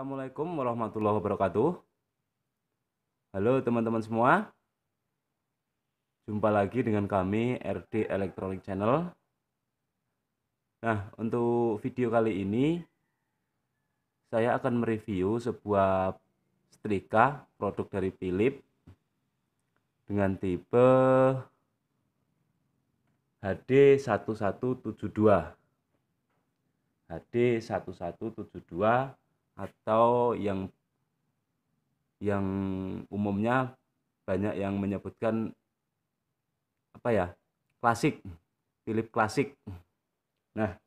Assalamualaikum warahmatullahi wabarakatuh. Halo teman-teman semua. Jumpa lagi dengan kami RD Electronic Channel. Nah, untuk video kali ini saya akan mereview sebuah setrika produk dari Philips dengan tipe HD1172 HD1172 atau yang yang umumnya banyak yang menyebutkan apa ya klasik Philip klasik nah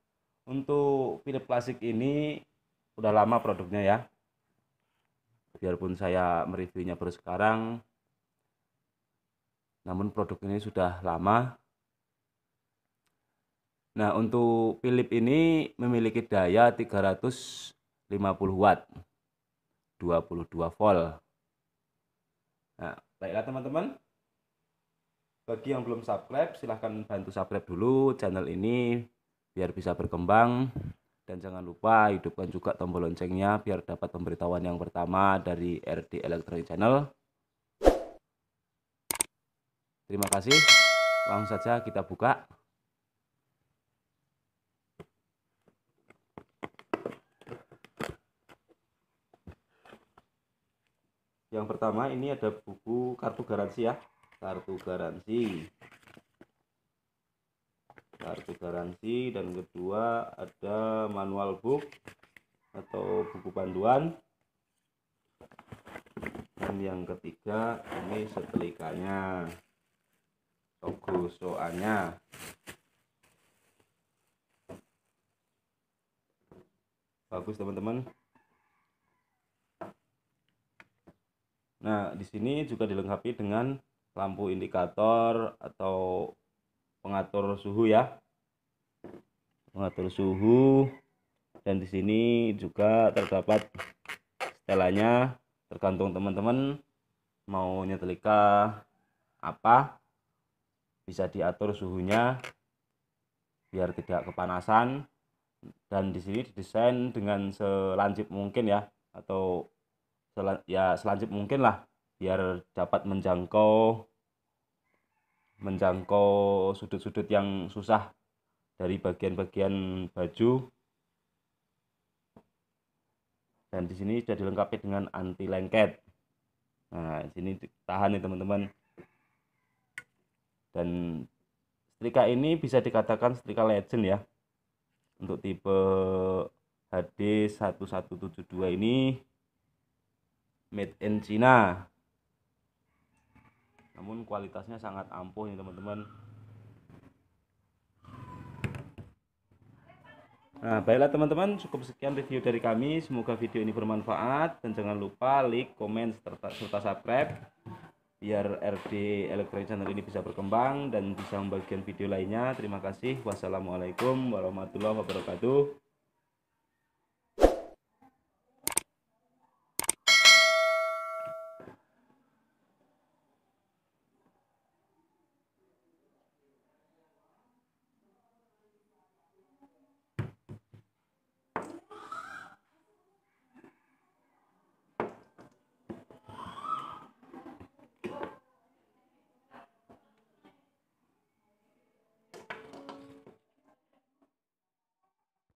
untuk Philip klasik ini udah lama produknya ya biarpun saya mereviewnya baru sekarang namun produk ini sudah lama nah untuk Philip ini memiliki daya 300 50 watt 22 volt nah baiklah teman-teman bagi yang belum subscribe silahkan bantu subscribe dulu channel ini biar bisa berkembang dan jangan lupa hidupkan juga tombol loncengnya biar dapat pemberitahuan yang pertama dari RD Electronic Channel terima kasih langsung saja kita buka yang pertama ini ada buku kartu garansi ya kartu garansi kartu garansi dan kedua ada manual book atau buku panduan dan yang ketiga ini setelikanya togo soalnya bagus teman-teman Nah, di sini juga dilengkapi dengan lampu indikator atau pengatur suhu ya. Pengatur suhu dan di sini juga terdapat setelannya tergantung teman-teman mau nyetrika apa bisa diatur suhunya biar tidak kepanasan dan di sini didesain dengan selancip mungkin ya atau Sel ya selanjut mungkin lah biar dapat menjangkau menjangkau sudut-sudut yang susah dari bagian-bagian baju dan di sini sudah dilengkapi dengan anti lengket nah sini tahan nih teman-teman dan setrika ini bisa dikatakan setrika legend ya untuk tipe HD1172 ini made in China namun kualitasnya sangat ampuh nih teman-teman Nah, baiklah teman-teman, cukup sekian review dari kami. Semoga video ini bermanfaat dan jangan lupa like, komen, serta, serta subscribe biar RD Electronic Channel ini bisa berkembang dan bisa membagikan video lainnya. Terima kasih. Wassalamualaikum warahmatullahi wabarakatuh.